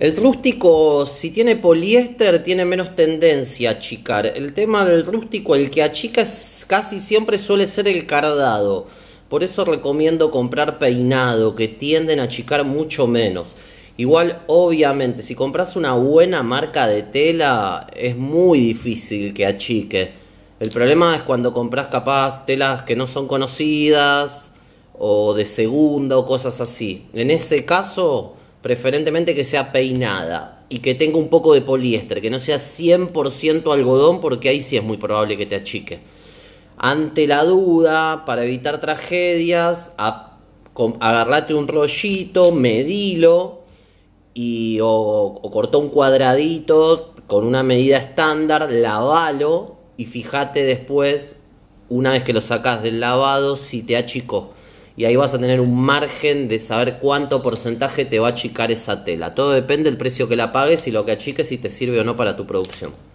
El rústico, si tiene poliéster, tiene menos tendencia a achicar. El tema del rústico, el que achica casi siempre suele ser el cardado. Por eso recomiendo comprar peinado, que tienden a achicar mucho menos. Igual, obviamente, si compras una buena marca de tela, es muy difícil que achique. El problema es cuando compras capaz telas que no son conocidas o de segunda o cosas así. En ese caso, preferentemente que sea peinada y que tenga un poco de poliéster, que no sea 100% algodón porque ahí sí es muy probable que te achique. Ante la duda, para evitar tragedias, agarrate un rollito, medilo y, o, o un cuadradito con una medida estándar, lavalo y fíjate después, una vez que lo sacas del lavado, si te achicó y ahí vas a tener un margen de saber cuánto porcentaje te va a achicar esa tela. Todo depende del precio que la pagues y lo que achiques si te sirve o no para tu producción.